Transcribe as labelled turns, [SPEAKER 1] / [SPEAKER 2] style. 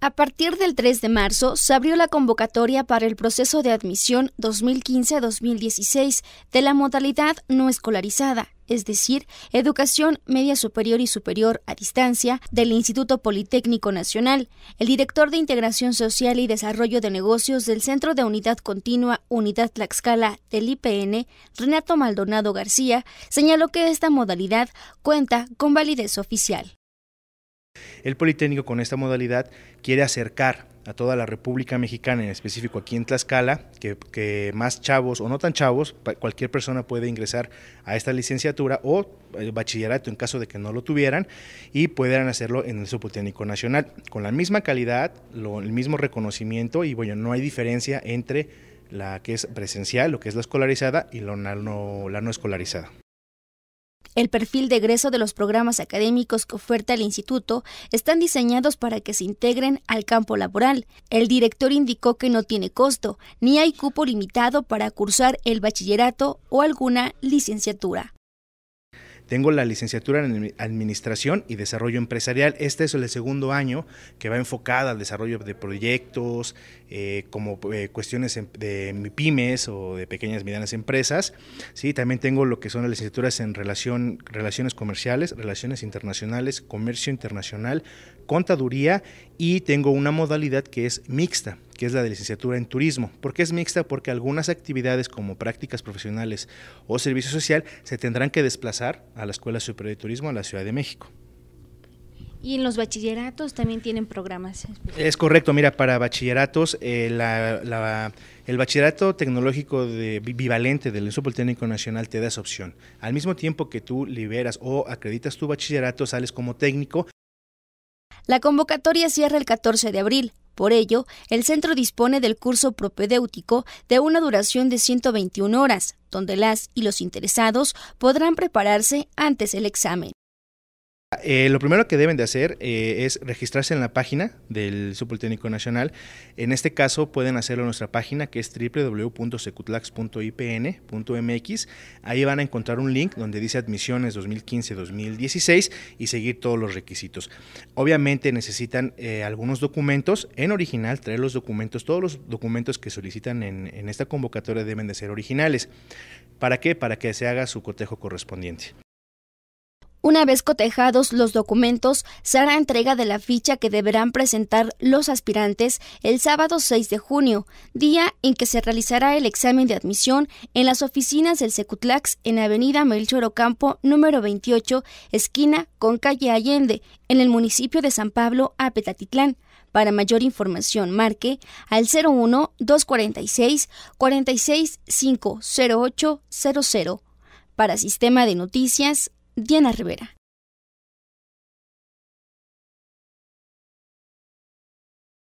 [SPEAKER 1] A partir del 3 de marzo se abrió la convocatoria para el proceso de admisión 2015-2016 de la modalidad no escolarizada, es decir, Educación Media Superior y Superior a Distancia del Instituto Politécnico Nacional. El director de Integración Social y Desarrollo de Negocios del Centro de Unidad Continua Unidad Tlaxcala del IPN, Renato Maldonado García, señaló que esta modalidad cuenta con validez oficial.
[SPEAKER 2] El Politécnico con esta modalidad quiere acercar a toda la República Mexicana, en específico aquí en Tlaxcala, que, más chavos o no tan chavos, cualquier persona puede ingresar a esta licenciatura o eh, bachillerato en caso de que no lo tuvieran y pudieran hacerlo en el Politécnico Nacional, con la misma calidad, el mismo reconocimiento y bueno, no hay diferencia entre la que es presencial, lo que es la escolarizada y la no escolarizada.
[SPEAKER 1] El perfil de egreso de los programas académicos que oferta el instituto están diseñados para que se integren al campo laboral. El director indicó que no tiene costo, ni hay cupo limitado para cursar el bachillerato o alguna licenciatura.
[SPEAKER 2] Tengo la licenciatura en Administración y Desarrollo Empresarial. Este es el segundo año que va enfocada al desarrollo de proyectos, eh, como eh, cuestiones em-, de pymes o de pequeñas y medianas empresas. Sí, también tengo lo que son las licenciaturas en relación, Relaciones Comerciales, Relaciones Internacionales, Comercio Internacional, Contaduría y tengo una modalidad que es mixta que es la de licenciatura en turismo. porque es mixta? Porque algunas actividades como prácticas profesionales o servicio social se tendrán que desplazar a la Escuela Superior de Turismo a la Ciudad de México.
[SPEAKER 1] Y en los bachilleratos también tienen programas.
[SPEAKER 2] Es correcto, mira, para bachilleratos, eh, el bachillerato tecnológico de, bivalente del Instituto Politécnico Nacional te da esa opción. Al mismo tiempo que tú liberas o acreditas tu bachillerato, sales como técnico.
[SPEAKER 1] La convocatoria cierra el 14 de abril. Por ello, el centro dispone del curso propedéutico de una duración de 121 horas, donde las y los interesados podrán prepararse antes del examen.
[SPEAKER 2] Eh, lo primero que deben de hacer eh, es registrarse en la página del Técnico Nacional. En este caso pueden hacerlo en nuestra página que es www.secutlax.ipn.mx. Ahí van a encontrar un link donde dice admisiones 2015-2016 y seguir todos los requisitos. Obviamente necesitan eh, algunos documentos en original, traer los documentos, todos los documentos que solicitan en, en esta convocatoria deben de ser originales. ¿Para qué? Para que se haga su cotejo correspondiente.
[SPEAKER 1] Una vez cotejados los documentos, se hará entrega de la ficha que deberán presentar los aspirantes el sábado 6 de junio, día en que se realizará el examen de admisión en las oficinas del Secutlax en Avenida Melchor Ocampo, número 28, esquina con calle Allende, en el municipio de San Pablo, Apetatitlán. Para mayor información, marque al 01 246 46 00. Para
[SPEAKER 2] Sistema de Noticias, Diana Rivera.